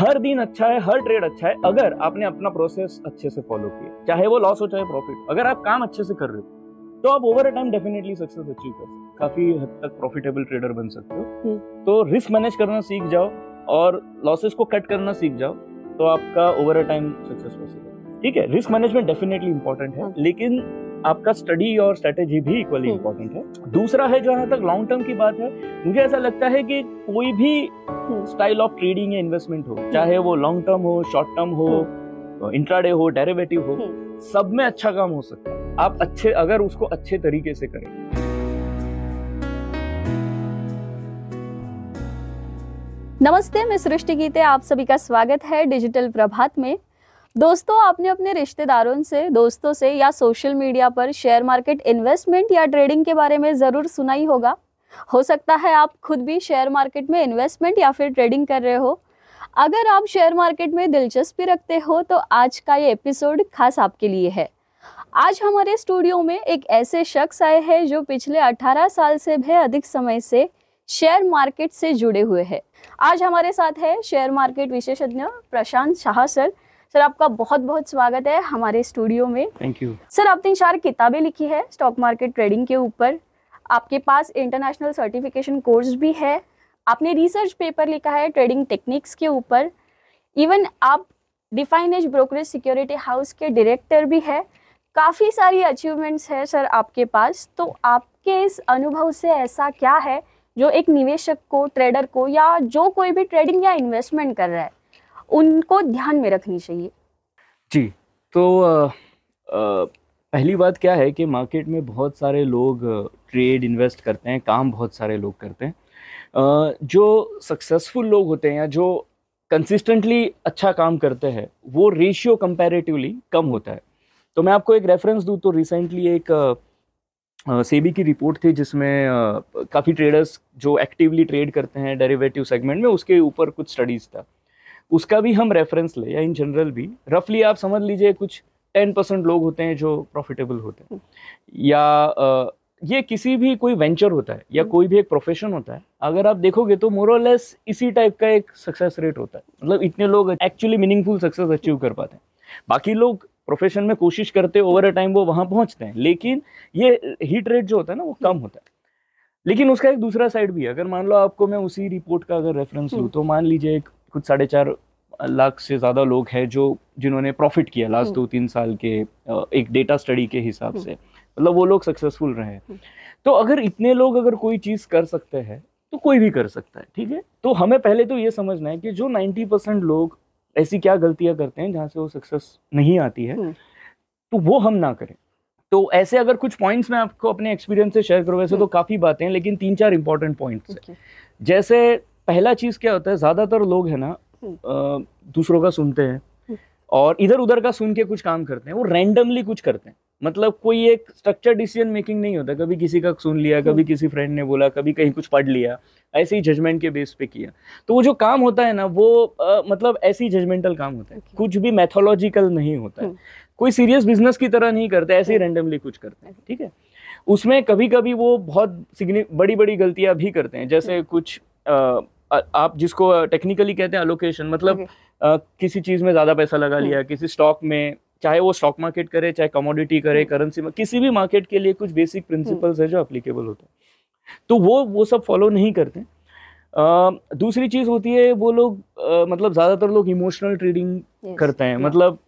हर दिन अच्छा है हर ट्रेड अच्छा है अगर आपने अपना प्रोसेस अच्छे से फॉलो किया चाहे वो लॉस हो चाहे प्रॉफिट अगर आप काम अच्छे से कर रहे हो तो आप over a time definitely success achieve कर सकते काफी हद तक प्रॉफिटेबल ट्रेडर बन सकते हो हम्म। तो रिस्क मैनेज करना सीख जाओ और लॉसेस को कट करना सीख जाओ तो आपका ओवर अ टाइम सक्सेस हो सकता है ठीक है रिस्क मैनेजमेंट डेफिनेटली इंपॉर्टेंट है हाँ। लेकिन आपका स्टडी और स्ट्रेटेजी भी इक्वली इंपॉर्टेंट हाँ। है दूसरा है जहां तक लॉन्ग टर्म की बात है मुझे ऐसा लगता है कि कोई भी स्टाइल ऑफ ट्रेडिंग या इन्वेस्टमेंट हो चाहे वो लॉन्ग टर्म हो शॉर्ट टर्म हो इंट्राडे हो डेरिवेटिव हो हाँ। सब में अच्छा काम हो सकता है आप अच्छे अगर उसको अच्छे तरीके से करें नमस्ते मैं सृष्टि गीते आप सभी का स्वागत है डिजिटल प्रभात में दोस्तों आपने अपने रिश्तेदारों से दोस्तों से या सोशल मीडिया पर शेयर मार्केट इन्वेस्टमेंट या ट्रेडिंग के बारे में ज़रूर सुना ही होगा हो सकता है आप खुद भी शेयर मार्केट में इन्वेस्टमेंट या फिर ट्रेडिंग कर रहे हो अगर आप शेयर मार्केट में दिलचस्पी रखते हो तो आज का ये एपिसोड खास आपके लिए है आज हमारे स्टूडियो में एक ऐसे शख्स आए हैं जो पिछले 18 साल से भी अधिक समय से शेयर मार्केट से जुड़े हुए हैं आज हमारे साथ है शेयर मार्केट विशेषज्ञ प्रशांत शाह सर सर आपका बहुत बहुत स्वागत है हमारे स्टूडियो में थैंक यू सर आपने चार किताबें लिखी है स्टॉक मार्केट ट्रेडिंग के ऊपर आपके पास इंटरनेशनल सर्टिफिकेशन कोर्स भी है आपने रिसर्च पेपर लिखा है ट्रेडिंग टेक्निक्स के ऊपर इवन आप define as brokerage security house के डायरेक्टर भी है काफ़ी सारी अचीवमेंट्स है सर आपके पास तो आपके इस अनुभव से ऐसा क्या है जो एक निवेशक को ट्रेडर को या जो कोई भी ट्रेडिंग या इन्वेस्टमेंट कर रहा है उनको ध्यान में रखनी चाहिए जी तो आ, आ, पहली बात क्या है कि मार्केट में बहुत सारे लोग ट्रेड इन्वेस्ट करते हैं काम बहुत सारे लोग करते हैं आ, जो सक्सेसफुल लोग होते हैं या जो कंसिस्टेंटली अच्छा काम करते हैं वो रेशियो कंपैरेटिवली कम होता है तो मैं आपको एक रेफरेंस दूँ तो रिसेंटली एक सेबी की रिपोर्ट थी जिसमें काफ़ी ट्रेडर्स जो एक्टिवली ट्रेड करते हैं डेरिवेटिव सेगमेंट में उसके ऊपर कुछ स्टडीज़ था उसका भी हम रेफरेंस ले या इन जनरल भी रफली आप समझ लीजिए कुछ टेन परसेंट लोग होते हैं जो प्रॉफिटेबल होते हैं या ये किसी भी कोई वेंचर होता है या हम्म। कोई भी एक प्रोफेशन होता है अगर आप देखोगे तो मोरलेस इसी टाइप का एक सक्सेस रेट होता है मतलब इतने लोग एक्चुअली मीनिंगफुल सक्सेस अचीव कर पाते हैं बाकी लोग प्रोफेशन में कोशिश करते ओवर अ टाइम वो वहाँ पहुँचते हैं लेकिन ये हीट रेट जो होता है ना वो कम होता है लेकिन उसका एक दूसरा साइड भी है अगर मान लो आपको मैं उसी रिपोर्ट का अगर रेफरेंस लूँ हम्म। तो मान लीजिए एक कुछ साढ़े चार लाख से ज़्यादा लोग हैं जो जिन्होंने प्रॉफिट किया लास्ट हम्म। दो तीन साल के एक डेटा स्टडी के हिसाब हम्म। से मतलब वो लोग सक्सेसफुल रहे तो अगर इतने लोग अगर कोई चीज़ कर सकते हैं तो कोई भी कर सकता है ठीक है तो हमें पहले तो ये समझना है कि जो नाइन्टी परसेंट लोग ऐसी क्या गलतियाँ करते हैं जहाँ से वो सक्सेस नहीं आती है हम्म। तो वो हम ना करें तो ऐसे अगर कुछ पॉइंट्स मैं आपको अपने एक्सपीरियंस से शेयर करूँ वैसे तो काफ़ी बातें हैं लेकिन तीन चार इंपॉर्टेंट पॉइंट्स हैं जैसे पहला चीज़ क्या होता है ज़्यादातर लोग है ना हम्म। दूसरों का सुनते हैं हम्म। और इधर उधर का सुन के कुछ काम करते हैं वो रैंडमली कुछ करते हैं मतलब कोई एक स्ट्रक्चर डिसीजन मेकिंग नहीं होता कभी किसी का सुन लिया कभी हम्म। किसी फ्रेंड ने बोला कभी कहीं कुछ पढ़ लिया ऐसे ही जजमेंट के बेस पे किया तो वो जो काम होता है ना वो आ, मतलब ऐसे ही जजमेंटल काम होता है कुछ भी मैथोलॉजिकल नहीं होता है कोई सीरियस बिजनेस की तरह नहीं करते ऐसे ही रैंडमली कुछ करते हैं ठीक है उसमें कभी कभी वो बहुत बड़ी बड़ी गलतियाँ भी करते हैं जैसे कुछ आ, आप जिसको टेक्निकली कहते हैं अलोकेशन मतलब आ, किसी चीज में ज्यादा पैसा लगा लिया हम्म। किसी स्टॉक में चाहे वो स्टॉक मार्केट करे चाहे कमोडिटी करे करेंसी हम्म। में किसी भी मार्केट के लिए कुछ बेसिक प्रिंसिपल्स है जो अप्लीकेबल होते हैं तो वो वो सब फॉलो नहीं करते आ, दूसरी चीज होती है वो लोग मतलब ज्यादातर लोग इमोशनल ट्रेडिंग करते हैं मतलब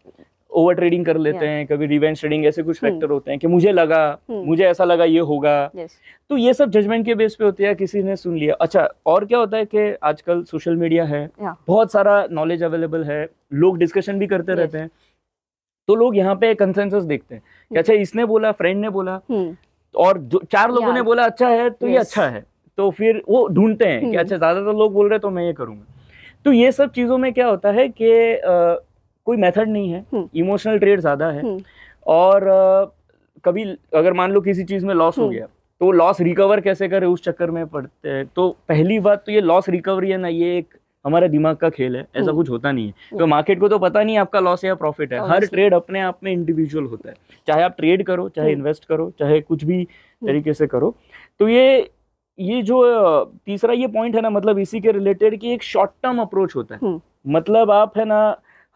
ओवर ट्रेडिंग कर लेते हैं कभी रिवेंज ट्रेडिंग ऐसे कुछ फैक्टर hmm. होते हैं कि मुझे लगा hmm. मुझे ऐसा लगा ये होगा तो ये सब जजमेंट के बेस पे होते हैं किसी ने सुन लिया अच्छा और क्या होता है कि आजकल सोशल मीडिया है बहुत सारा नॉलेज अवेलेबल है लोग डिस्कशन भी करते रहते हैं तो लोग यहाँ पे कंसेंसस देखते हैं कि hmm. अच्छा इसने बोला फ्रेंड ने बोला और जो चार लोगों ने बोला अच्छा है तो ये अच्छा है तो फिर वो ढूंढते हैं कि अच्छा ज्यादातर लोग बोल रहे हैं तो मैं ये करूंगा तो ये सब चीजों में क्या होता है कि कोई मेथड नहीं है हम्म। इमोशनल ट्रेड ज़्यादा है हम्म। और कभी अगर मान लो किसी चीज़ में लॉस हो हम्म। गया तो लॉस रिकवर कैसे करे उस चक्कर में पड़ते हैं तो पहली बात तो ये लॉस रिकवरी है ना ये एक हमारे दिमाग का खेल है ऐसा कुछ होता नहीं है तो मार्केट को तो पता नहीं आपका लॉस या प्रॉफिट है हर ट्रेड अपने आप में इंडिविजुअल होता है चाहे आप ट्रेड करो चाहे इन्वेस्ट करो चाहे कुछ भी तरीके से करो तो ये ये जो तीसरा ये पॉइंट है ना मतलब इसी के रिलेटेड कि एक शॉर्ट टर्म अप्रोच होता है मतलब आप है ना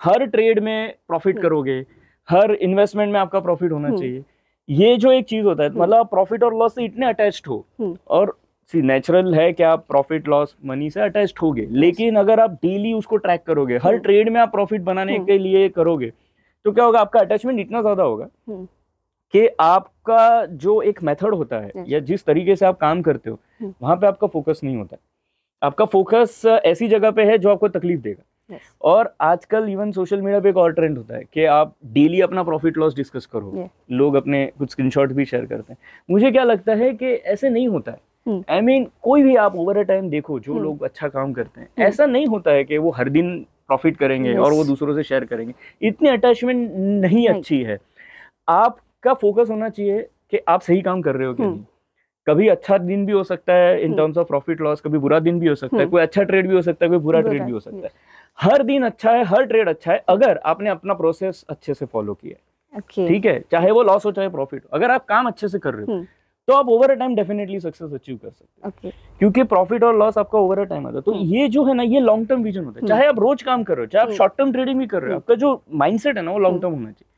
हर ट्रेड में प्रॉफिट हम्म। करोगे हर इन्वेस्टमेंट में आपका प्रॉफिट होना हम्म। चाहिए ये जो एक चीज होता है हम्म। मतलब प्रॉफिट और लॉस से इतने अटैच्ड हो और सी नेचुरल है कि आप प्रॉफिट लॉस मनी से अटैच होगे लेकिन अगर आप डेली उसको ट्रैक करोगे हर ट्रेड में आप प्रॉफिट बनाने के लिए करोगे तो क्या होगा आपका अटैचमेंट इतना ज्यादा होगा कि आपका जो एक मेथड होता है या जिस तरीके से आप काम करते हो वहां पे आपका फोकस नहीं होता आपका फोकस ऐसी जगह पे है जो आपको तकलीफ देगा और आजकल इवन सोशल मीडिया पे एक और ट्रेंड होता है कि आप डेली अपना प्रॉफिट लॉस डिस्कस करो लोग अपने कुछ स्क्रीनशॉट भी शेयर करते हैं मुझे क्या लगता है कि ऐसे नहीं होता है I hmm. I mean mean, कोई भी आप ओवर अ टाइम देखो जो hmm. लोग अच्छा काम करते हैं hmm. ऐसा नहीं होता है कि वो हर दिन प्रॉफिट करेंगे और वो दूसरों से शेयर करेंगे इतनी अटैचमेंट नहीं अच्छी है आपका फोकस होना चाहिए कि आप सही काम कर रहे हो क्या नहीं कभी अच्छा दिन भी हो सकता है in terms of profit loss कभी बुरा दिन भी हो सकता है हम्म। कोई अच्छा ट्रेड भी हो सकता है कोई बुरा ट्रेड भी हो सकता है हर दिन अच्छा है हर ट्रेड अच्छा है अगर आपने अपना प्रोसेस अच्छे से फॉलो किया ठीक है चाहे वो लॉस हो चाहे प्रॉफिट अगर आप काम अच्छे से कर रहे हो हम्म। तो आप over a time definitely success achieve कर सकते हैं क्योंकि प्रॉफिट और लॉस आपका ओवर अ टाइम आता है तो हम्म। ये जो है ना ये लॉन्ग टर्म विजन होता है चाहे आप रोज काम कर रहे हो चाहे आप शॉर्ट टर्म ट्रेडिंग भी कर रहे हो आपका जो माइंडसेट है ना वो लॉन्ग टर्म होना चाहिए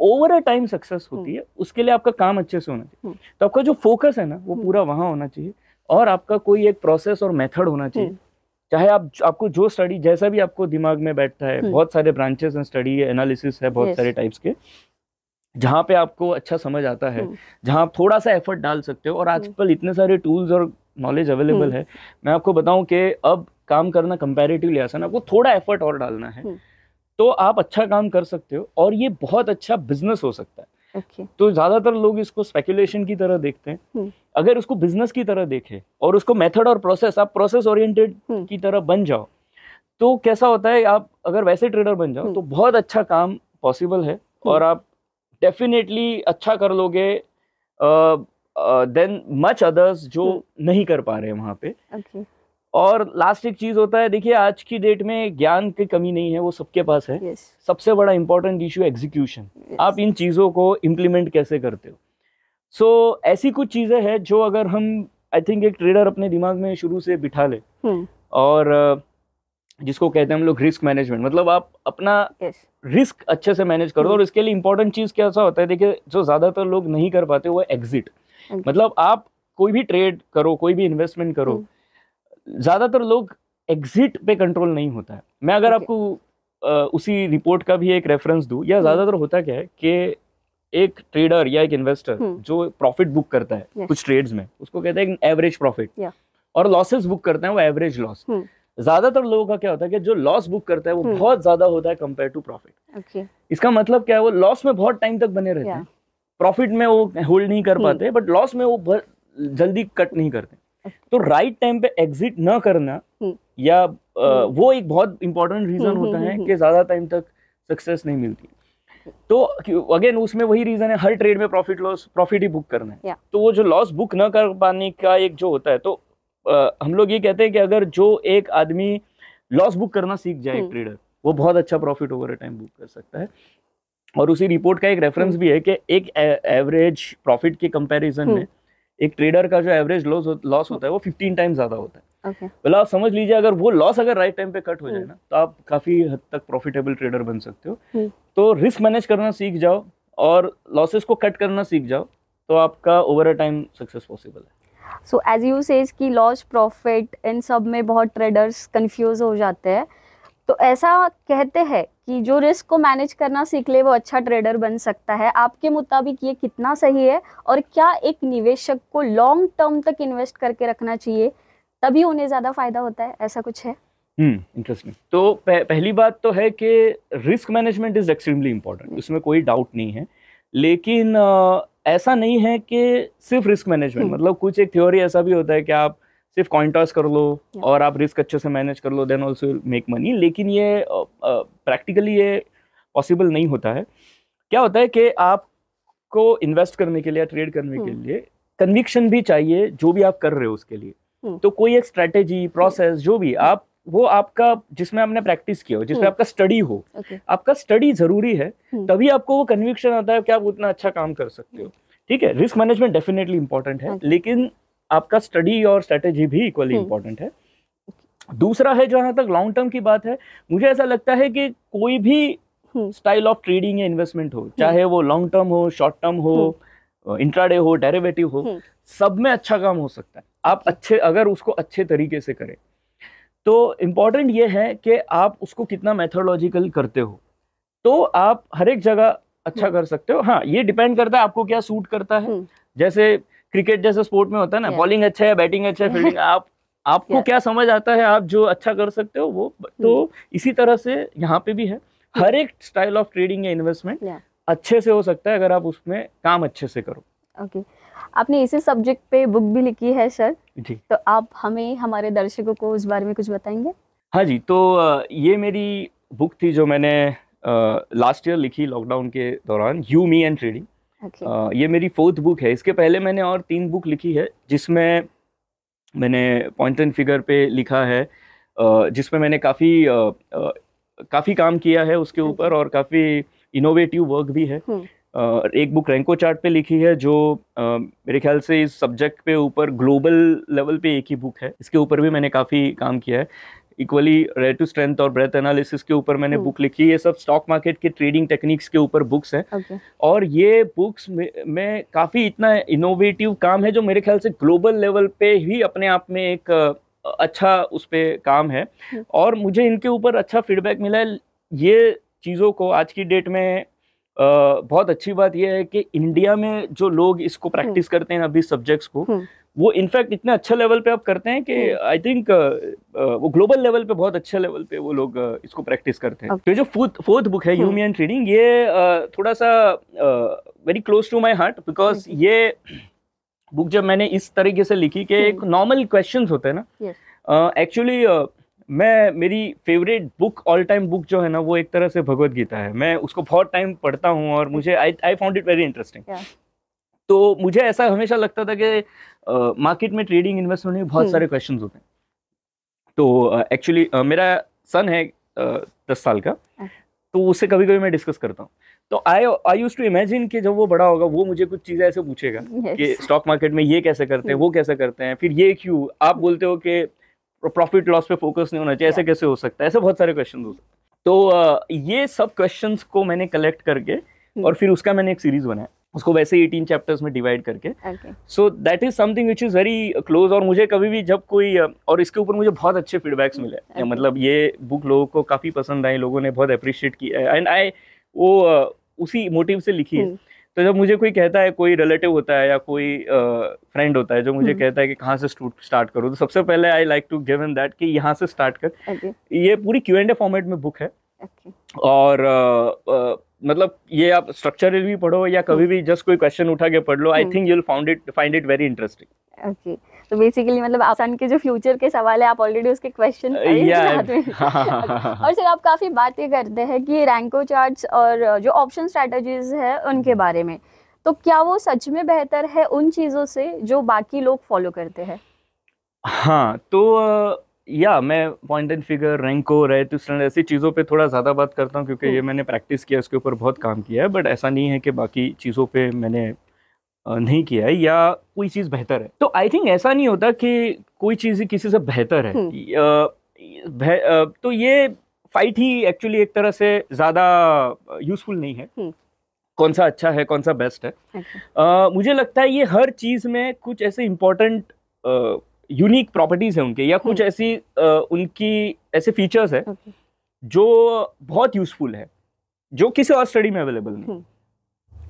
ओवर अ टाइम सक्सेस होती है उसके लिए आपका काम अच्छे से होना चाहिए hmm. तो आपका जो फोकस है ना वो hmm. पूरा वहाँ होना चाहिए और आपका कोई एक प्रोसेस और मेथड होना चाहिए hmm. चाहे आप आपको जो स्टडी जैसा भी आपको दिमाग में बैठता है बहुत सारे ब्रांचेस हैं स्टडी है एनालिसिस है बहुत सारे टाइप्स के जहाँ पे आपको अच्छा समझ आता है जहाँ आप थोड़ा सा एफर्ट डाल सकते हो और आजकल इतने सारे टूल्स और नॉलेज अवेलेबल है मैं आपको बताऊं कि अब काम करना कंपेरेटिवली आसान है आपको थोड़ा एफर्ट और डालना है तो आप अच्छा काम कर सकते हो और ये बहुत अच्छा बिजनेस हो सकता है okay. तो ज्यादातर लोग इसको स्पेकुलेशन की तरह देखते हैं हुँ. Hmm. अगर उसको बिजनेस की तरह देखे और उसको मेथड और प्रोसेस आप प्रोसेस ओरिएंटेड hmm. की तरह बन जाओ तो कैसा होता है आप अगर वैसे ट्रेडर बन जाओ हुँ. Hmm. तो बहुत अच्छा काम पॉसिबल है और आप डेफिनेटली अच्छा कर लोगे देन मच अदर्स जो नहीं कर पा रहे हैं वहाँ पे okay. और लास्ट एक चीज़ होता है देखिए आज की डेट में ज्ञान की कमी नहीं है वो सबके पास है yes. सबसे बड़ा इंपॉर्टेंट इश्यू एग्जीक्यूशन आप इन चीज़ों को इम्प्लीमेंट कैसे करते हो सो so, ऐसी कुछ चीज़ें हैं जो अगर हम आई थिंक एक ट्रेडर अपने दिमाग में शुरू से बिठा ले hmm. और जिसको कहते हैं हम लोग रिस्क मैनेजमेंट मतलब आप अपना yes. रिस्क अच्छे से मैनेज करो hmm. और हम्म। इसके लिए इंपॉर्टेंट चीज़ क्या ऐसा होता है देखिए जो ज़्यादातर लोग नहीं कर पाते वो एग्जिट मतलब आप कोई भी ट्रेड करो कोई भी इन्वेस्टमेंट करो hmm. ज़्यादातर लोग एग्जिट पे कंट्रोल नहीं होता है मैं अगर okay. आपको आ, उसी रिपोर्ट का भी एक रेफरेंस दूँ या hmm. ज़्यादातर होता क्या है कि एक ट्रेडर या एक इन्वेस्टर hmm. जो प्रॉफिट बुक करता है yes. कुछ ट्रेड्स में उसको कहते हैं एवरेज प्रॉफिट और लॉसेस बुक करते हैं वो एवरेज लॉस hmm. ज्यादातर लोगों का क्या होता है कि जो लॉस बुक करता है वो बहुत ज्यादा होता है कंपेयर टू प्रॉफिट इसका मतलब क्या है वो लॉस में बहुत टाइम तक बने रहते हैं प्रॉफिट में वो होल्ड नहीं कर पाते बट लॉस में वो जल्दी कट नहीं करते तो राइट टाइम पे एग्जिट न करना हम्म। या हम्म। वो एक बहुत इंपॉर्टेंट हम्म, रीजन होता है कि ज्यादा टाइम तक सक्सेस नहीं मिलती तो अगेन उसमें वही रीजन है हर ट्रेड में प्रॉफिट लॉस प्रॉफिट ही बुक करना है तो वो जो लॉस बुक ना कर पाने का एक जो होता है तो आ, हम लोग ये कहते हैं कि अगर जो एक आदमी लॉस बुक करना सीख जाए ट्रेडर वो बहुत अच्छा प्रॉफिट ओवर टाइम बुक कर सकता है और उसी रिपोर्ट का एक रेफरेंस भी है कि एक एवरेज प्रॉफिट के कंपैरिजन में एक ट्रेडर का जो एवरेज लॉस लॉस होता है वो फिफ्टीन टाइम ज्यादा होता है मतलब okay. आप समझ लीजिए अगर वो लॉस अगर राइट टाइम पे कट हो जाए hmm. ना तो आप काफी हद तक प्रॉफिटेबल ट्रेडर बन सकते हो hmm. तो रिस्क मैनेज करना सीख जाओ और लॉसेस को कट करना सीख जाओ तो आपका over a time success possible है सो एज यू सेज कि लॉस प्रॉफिट इन सब में बहुत ट्रेडर्स कंफ्यूज हो जाते हैं तो ऐसा कहते हैं कि जो रिस्क को मैनेज करना सीख ले वो अच्छा ट्रेडर बन सकता है आपके मुताबिक ये कितना सही है और क्या एक निवेशक को लॉन्ग टर्म तक इन्वेस्ट करके रखना चाहिए तभी उन्हें ज़्यादा फायदा होता है ऐसा कुछ है इंटरेस्टिंग हम्म, तो पह, पहली बात तो है कि risk management is extremely important इसमें कोई डाउट नहीं है लेकिन आ, ऐसा नहीं है कि सिर्फ रिस्क हम्म। मैनेजमेंट मतलब कुछ एक थ्योरी ऐसा भी होता है कि आप सिर्फ कॉइन टॉस कर लो yeah. और आप रिस्क अच्छे से मैनेज कर लो देन ऑल्सो मेक मनी लेकिन ये प्रैक्टिकली ये पॉसिबल नहीं होता है क्या होता है कि आपको इन्वेस्ट करने के लिए ट्रेड करने hmm. के लिए कन्विक्शन भी चाहिए जो भी आप कर रहे हो उसके लिए hmm. तो कोई एक स्ट्रेटेजी प्रोसेस जो भी hmm. आप वो आपका जिसमें आपने प्रैक्टिस किया हो जिसमें hmm. आपका स्टडी हो okay. आपका स्टडी जरूरी है hmm. तभी आपको वो कन्विक्शन आता है कि आप उतना अच्छा काम कर सकते हो ठीक है रिस्क मैनेजमेंट डेफिनेटली इंपॉर्टेंट है लेकिन आपका स्टडी और स्ट्रेटेजी भी इक्वली हम्म। इंपॉर्टेंट है दूसरा है जहां तक लॉन्ग टर्म की बात है मुझे ऐसा लगता है कि कोई भी स्टाइल ऑफ ट्रेडिंग या इन्वेस्टमेंट हो चाहे हम्म। वो लॉन्ग टर्म हो शॉर्ट टर्म हो इंट्राडे हम्म। हो डेरिवेटिव हो सब में अच्छा काम हो सकता है आप अच्छे अगर उसको अच्छे तरीके से करें तो इम्पॉर्टेंट ये है कि आप उसको कितना मैथोलॉजिकल करते हो तो आप हर एक जगह अच्छा कर सकते हो हाँ ये डिपेंड करता है आपको क्या सूट करता है जैसे क्रिकेट जैसे स्पोर्ट में होता है ना बॉलिंग अच्छा है बैटिंग अच्छा है फील्डिंग आप आपको क्या समझ आता है आप जो अच्छा कर सकते हो वो hmm. तो इसी तरह से यहाँ पे भी है हर एक स्टाइल ऑफ ट्रेडिंग या इन्वेस्टमेंट अच्छे से हो सकता है अगर आप उसमें काम अच्छे से करो ओके आपने इसी सब्जेक्ट पे बुक भी लिखी है सर जी तो आप हमें हमारे दर्शकों को उस बारे में कुछ बताएंगे हाँ जी तो ये मेरी बुक थी जो मैंने लास्ट ईयर लिखी लॉकडाउन के दौरान यू मी एंड ट्रेडिंग आ, ये मेरी फोर्थ बुक है इसके पहले मैंने और तीन बुक लिखी है जिसमें मैंने पॉइंट एंड फिगर पे लिखा है जिसमें मैंने काफ़ी काफ़ी काम किया है उसके हाँ ऊपर और काफ़ी इनोवेटिव वर्क भी है हम्म। एक बुक रैंको चार्ट पे लिखी है जो मेरे ख्याल से इस सब्जेक्ट पे ऊपर ग्लोबल लेवल पे एक ही बुक है इसके ऊपर भी मैंने काफ़ी काम किया है इक्वली रेड टू स्ट्रेंथ और ब्रेथ एनालिसिस के ऊपर मैंने बुक hmm. लिखी है ये सब स्टॉक मार्केट के ट्रेडिंग टेक्निक्स के ऊपर बुक्स हैं okay. और ये बुक्स में, में काफ़ी इतना इनोवेटिव काम है जो मेरे ख्याल से ग्लोबल लेवल पे ही अपने आप में एक अच्छा उस पर काम है hmm. और मुझे इनके ऊपर अच्छा फीडबैक मिला है ये चीज़ों को आज की डेट में बहुत अच्छी बात यह है कि इंडिया में जो लोग इसको प्रैक्टिस hmm. करते हैं अभी सब्जेक्ट्स को वो इनफैक्ट इतना अच्छा लेवल पे आप करते हैं कि I hmm. Think uh, uh, वो ग्लोबल लेवल पे बहुत अच्छे लेवल पे वो लोग uh, इसको प्रैक्टिस करते हैं तो जो फोर्थ फोर्थ बुक है ह्यूमन ट्रेडिंग ये थोड़ा सा very close to my heart because ये बुक जब मैंने इस तरीके से लिखी कि एक नॉर्मल हम्म। क्वेश्चन होते हैं ना एक्चुअली मैं मेरी favourite book all time book जो है ना वो एक तरह से भगवत गीता है मैं उसको बहुत टाइम पढ़ता हूँ और हम्म। मुझे I I found it very interesting तो मुझे ऐसा हमेशा लगता था कि मार्केट में ट्रेडिंग इन्वेस्टमेंट में बहुत हम्म। सारे क्वेश्चन होते हैं तो एक्चुअली uh, uh, मेरा सन है uh, दस साल का अच्छा। तो उससे कभी कभी मैं डिस्कस करता हूँ तो I I use to imagine कि जब वो बड़ा होगा वो मुझे कुछ चीज़ें ऐसे पूछेगा yes. कि स्टॉक मार्केट में ये कैसे करते हैं वो कैसे करते हैं फिर ये क्यों आप हम्म। बोलते हो कि प्रॉफिट लॉस पे फोकस नहीं होना चाहिए ऐसे कैसे हो सकता है ऐसे बहुत सारे क्वेश्चन हो सकते हैं तो ये सब क्वेश्चन को मैंने कलेक्ट करके हम्म। और फिर उसका मैंने एक सीरीज बनाया उसको वैसे ही एटीन चैप्टर्स में डिवाइड करके so that is something which is very close और मुझे कभी भी जब कोई और इसके ऊपर मुझे बहुत अच्छे फीडबैक्स मिले okay. मतलब ये बुक लोगों को काफ़ी पसंद आई लोगों ने बहुत अप्रिशिएट किया एंड आई वो uh, उसी मोटिव से लिखी है hmm. तो जब मुझे कोई कहता है कोई रिलेटिव होता है या कोई फ्रेंड uh, होता है जो मुझे hmm. कहता है कि कहाँ से स्टार्ट करूँ तो सबसे पहले I like to give in that कि यहाँ से स्टार्ट कर okay. ये पूरी क्यू एंड ए फॉर्मेट में बुक है और मतलब ये आप स्ट्रक्चरल भी पढ़ो या कभी भी जस्ट कोई क्वेश्चन उठा के पढ़ लो I think you'll found it find it very interesting okay तो बेसिकली मतलब आसान के जो फ्यूचर के सवाल है आप ऑलरेडी उसके क्वेश्चन uh, और सर आप काफ़ी बातें करते हैं कि रैंको चार्ट्स और जो ऑप्शन स्ट्रेटजीज है उनके हम्म। बारे में तो क्या वो सच में बेहतर है उन चीज़ों से जो बाकी लोग फॉलो करते हैं हाँ तो uh, या मैं point and figure renko rate stand ऐसी चीज़ों पे थोड़ा ज़्यादा बात करता हूँ क्योंकि ये हम्म। मैंने प्रैक्टिस किया उसके ऊपर बहुत काम किया है बट ऐसा नहीं है कि बाकी चीज़ों पे मैंने नहीं किया है या कोई चीज़ बेहतर है तो आई थिंक ऐसा नहीं होता कि कोई चीज़ किसी से बेहतर है हम्म। तो ये फाइट ही एक्चुअली एक तरह से ज़्यादा यूजफुल नहीं है हम्म। कौन सा अच्छा है कौन सा बेस्ट है अच्छा। मुझे लगता है ये हर चीज़ में कुछ ऐसे इम्पोर्टेंट यूनिक प्रॉपर्टीज है उनके या कुछ हम्म। ऐसी उनकी ऐसे फीचर्स है जो बहुत यूजफुल है जो किसी और स्टडी में अवेलेबल नहीं हम्म।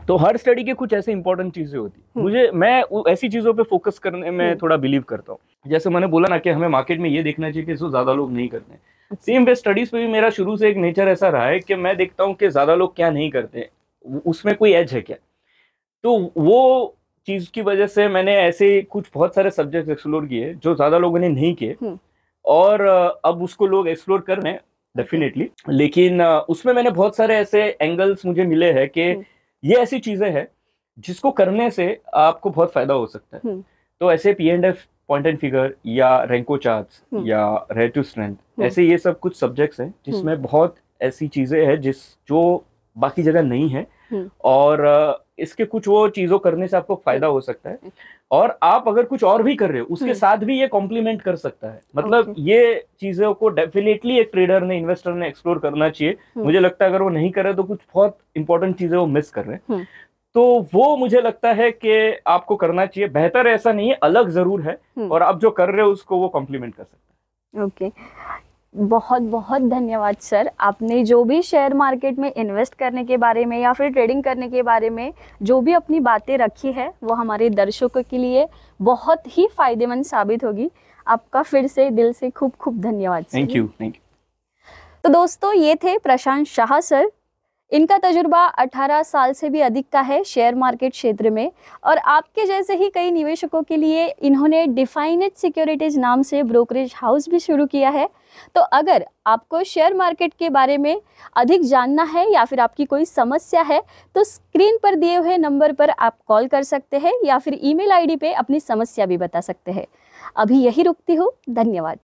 तो हर स्टडी के कुछ ऐसे इंपॉर्टेंट चीजें होती है हम्म। मुझे मैं ऐसी चीजों पे फोकस करने में थोड़ा बिलीव करता हूँ जैसे मैंने बोला ना कि हमें मार्केट में ये देखना चाहिए कि इसको ज्यादा लोग नहीं करते हैं सेम वे स्टडीज पे भी मेरा शुरू से एक नेचर ऐसा रहा है कि मैं देखता हूँ कि ज्यादा लोग क्या नहीं करते उसमें कोई एज है क्या तो वो चीज की वजह से मैंने ऐसे कुछ बहुत सारे सब्जेक्ट एक्सप्लोर किए जो ज्यादा लोगों ने नहीं किए हम्म। और अब उसको लोग एक्सप्लोर कर रहे हैं डेफिनेटली लेकिन उसमें मैंने बहुत सारे ऐसे एंगल्स मुझे मिले हैं कि हम्म। ये ऐसी चीजें हैं जिसको करने से आपको बहुत फायदा हो सकता है हम्म। तो ऐसे P and F point and figure या रेंको चार्ज या रे टू स्ट्रेंथ ऐसे ये सब कुछ सब्जेक्ट्स हैं जिसमें बहुत ऐसी चीजें हैं जिस जो बाकी जगह नहीं है और इसके कुछ वो चीजों करने से आपको फायदा हो सकता है और आप अगर कुछ और भी कर रहे हो उसके हम्म। साथ भी ये कॉम्प्लीमेंट कर सकता है मतलब ये चीजों को डेफिनेटली एक ट्रेडर ने इन्वेस्टर ने एक्सप्लोर करना चाहिए हम्म। मुझे लगता है अगर वो नहीं करे तो कुछ बहुत इंपॉर्टेंट चीजें वो मिस कर रहे हैं हम्म। तो वो मुझे लगता है कि आपको करना चाहिए बेहतर ऐसा नहीं है अलग जरूर है और आप जो कर रहे हो उसको वो कॉम्प्लीमेंट कर सकते हैं ओके बहुत बहुत धन्यवाद सर आपने जो भी शेयर मार्केट में इन्वेस्ट करने के बारे में या फिर ट्रेडिंग करने के बारे में जो भी अपनी बातें रखी है वो हमारे दर्शकों के लिए बहुत ही फायदेमंद साबित होगी आपका फिर से दिल से खूब खूब धन्यवाद थैंक यू थैंक यू तो दोस्तों ये थे प्रशांत शाह सर इनका तजुर्बा 18 साल से भी अधिक का है शेयर मार्केट क्षेत्र में और आपके जैसे ही कई निवेशकों के लिए इन्होंने डिफाइनेट सिक्योरिटीज नाम से ब्रोकरेज हाउस भी शुरू किया है तो अगर आपको शेयर मार्केट के बारे में अधिक जानना है या फिर आपकी कोई समस्या है तो स्क्रीन पर दिए हुए नंबर पर आप कॉल कर सकते हैं या फिर ईमेल आईडी पे अपनी समस्या भी बता सकते हैं अभी यही रुकती हूँ धन्यवाद